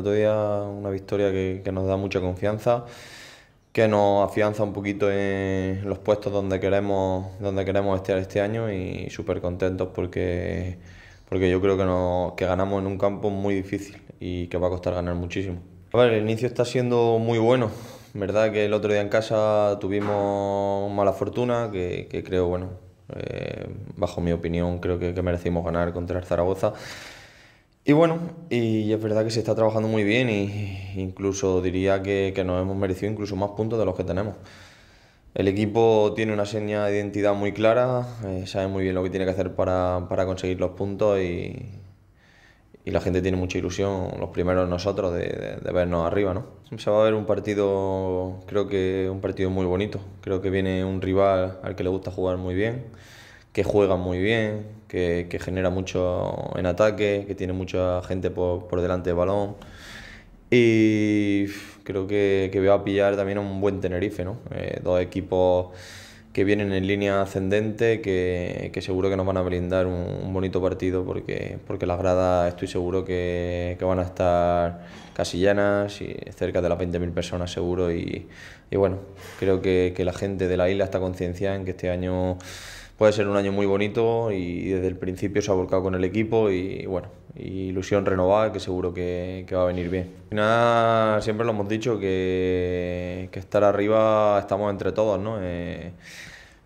Todavía una victoria que, nos da mucha confianza, que nos afianza un poquito en los puestos donde queremos, donde queremos estar este año y súper contentos porque, porque yo creo que, nos, que ganamos en un campo muy difícil y que va a costar ganar muchísimo. A ver, el inicio está siendo muy bueno. Verdad que el otro día en casa tuvimos mala fortuna, que, creo, bueno, eh, bajo mi opinión, creo que, que merecimos ganar contra el Zaragoza. Y bueno, y es verdad que se está trabajando muy bien e incluso diría que, nos hemos merecido incluso más puntos de los que tenemos. El equipo tiene una seña de identidad muy clara, eh, sabe muy bien lo que tiene que hacer para, conseguir los puntos y, la gente tiene mucha ilusión, los primeros nosotros, de, de, vernos arriba. ¿no? Se va a ver un partido, creo que un partido muy bonito, creo que viene un rival al que le gusta jugar muy bien que juega muy bien, que, genera mucho en ataque, que tiene mucha gente por, delante de balón. Y creo que, que voy a pillar también un buen Tenerife, ¿no? Eh, dos equipos que vienen en línea ascendente, que, seguro que nos van a brindar un, bonito partido porque, porque las gradas estoy seguro que, van a estar casi llanas y cerca de las 20.000 personas seguro. Y, bueno, creo que, que la gente de la isla está concienciada en que este año puede ser un año muy bonito y desde el principio se ha volcado con el equipo y bueno, ilusión renovada que seguro que, va a venir bien. Nada, siempre lo hemos dicho que, estar arriba estamos entre todos, ¿no? Eh,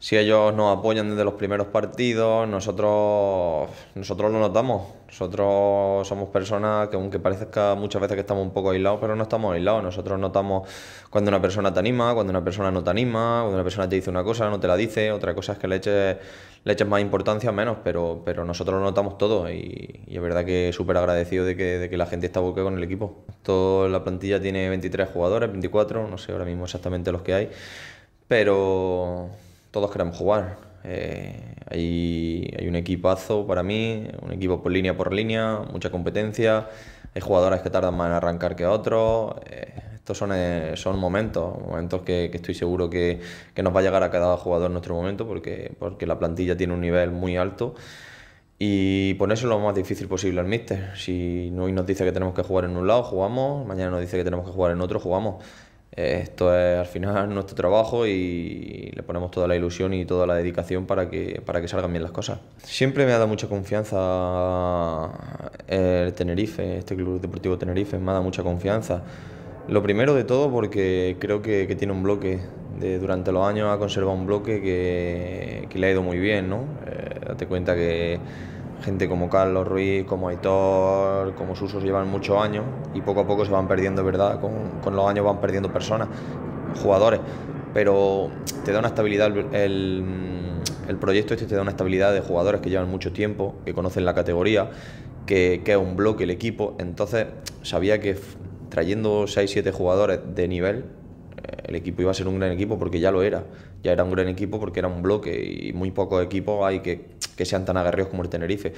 si ellos nos apoyan desde los primeros partidos, nosotros, nosotros lo notamos. Nosotros somos personas que aunque parezca muchas veces que estamos un poco aislados, pero no estamos aislados. Nosotros notamos cuando una persona te anima, cuando una persona no te anima, cuando una persona te dice una cosa, no te la dice, otra cosa es que le eches, le eches más importancia, menos, pero, pero nosotros lo notamos todo y, es verdad que súper agradecido de que, la gente está boque con el equipo. Toda la plantilla tiene 23 jugadores, 24, no sé ahora mismo exactamente los que hay, pero todos queremos jugar. Eh, hay, un equipazo para mí, un equipo por línea por línea, mucha competencia. Hay jugadores que tardan más en arrancar que otros. Eh, estos son, eh, son momentos, momentos que, estoy seguro que, que, nos va a llegar a cada jugador en nuestro momento porque, porque la plantilla tiene un nivel muy alto. Y ponerse lo más difícil posible al míster. Si hoy nos dice que tenemos que jugar en un lado, jugamos. Mañana nos dice que tenemos que jugar en otro, jugamos esto es al final nuestro trabajo y le ponemos toda la ilusión y toda la dedicación para que, para que salgan bien las cosas. Siempre me ha dado mucha confianza el Tenerife, este Club Deportivo Tenerife, me ha dado mucha confianza. Lo primero de todo porque creo que, tiene un bloque, de, durante los años ha conservado un bloque que, le ha ido muy bien, ¿no? Eh, date cuenta que gente como Carlos Ruiz, como Aitor, como Susos llevan muchos años y poco a poco se van perdiendo, ¿verdad? Con, los años van perdiendo personas, jugadores, pero te da una estabilidad el, el, proyecto este te da una estabilidad de jugadores que llevan mucho tiempo, que conocen la categoría, que, que es un bloque el equipo, entonces sabía que trayendo 6-7 jugadores de nivel, eh, el equipo iba a ser un gran equipo porque ya lo era. Ya era un gran equipo porque era un bloque y muy pocos equipos hay que que sean tan aguerridos como el Tenerife.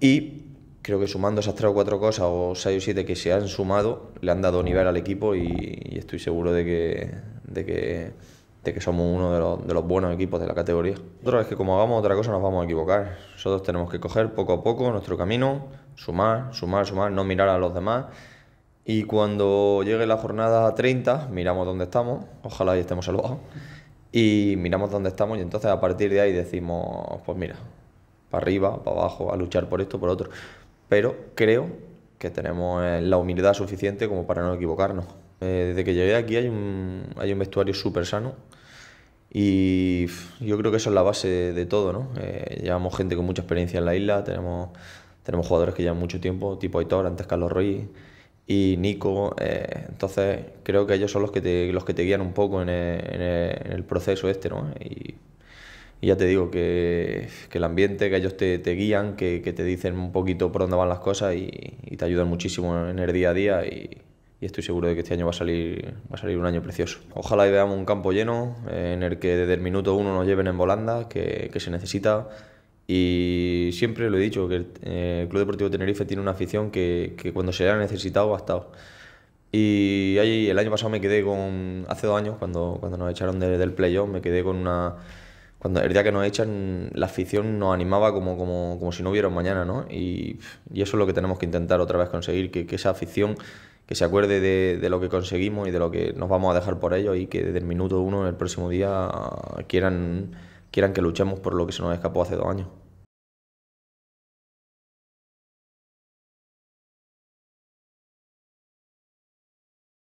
Y creo que sumando esas tres o cuatro cosas, o seis o siete que se han sumado, le han dado nivel al equipo y, estoy seguro de que, de que, somos uno de los, buenos equipos de la categoría. Otra vez que como hagamos otra cosa nos vamos a equivocar. Nosotros tenemos que coger poco a poco nuestro camino, sumar, sumar, sumar, no mirar a los demás. Y cuando llegue la jornada 30, miramos dónde estamos, ojalá y estemos salvados y miramos dónde estamos y entonces a partir de ahí decimos, pues mira, para arriba, para abajo, a luchar por esto, por otro. Pero creo que tenemos eh, la humildad suficiente como para no equivocarnos. Eh, desde que llegué aquí hay un, hay un vestuario súper sano y yo creo que eso es la base de, todo, ¿no? Eh, llevamos gente con mucha experiencia en la isla, tenemos, tenemos jugadores que llevan mucho tiempo, tipo Aitor, antes Carlos Ruiz y Nico. Eh, entonces, creo que ellos son los que te, los que te guían un poco en el, proceso este, ¿no? Y, ya te digo que, el ambiente, que ellos te, guían, que, te dicen un poquito por dónde van las cosas y, te ayudan muchísimo en el día a día y, estoy seguro de que este año va a salir, va a salir un año precioso. Ojalá veamos un campo lleno eh, en el que desde el minuto uno nos lleven en volanda, que, que se necesita y siempre lo he dicho, que eh, el, Club Deportivo Tenerife tiene una afición que, que cuando se ha necesitado ha estado. Y ahí, el año pasado me quedé con, hace dos años, cuando, cuando nos echaron del del playoff, me quedé con una... Cuando el día que nos echan, la afición nos animaba como, como, como si no hubiera mañana, ¿no? Y, y, eso es lo que tenemos que intentar otra vez conseguir, que, esa afición que se acuerde de, de, lo que conseguimos y de lo que nos vamos a dejar por ello y que desde el minuto uno, el próximo día, quieran quieran que luchemos por lo que se nos escapó hace dos años.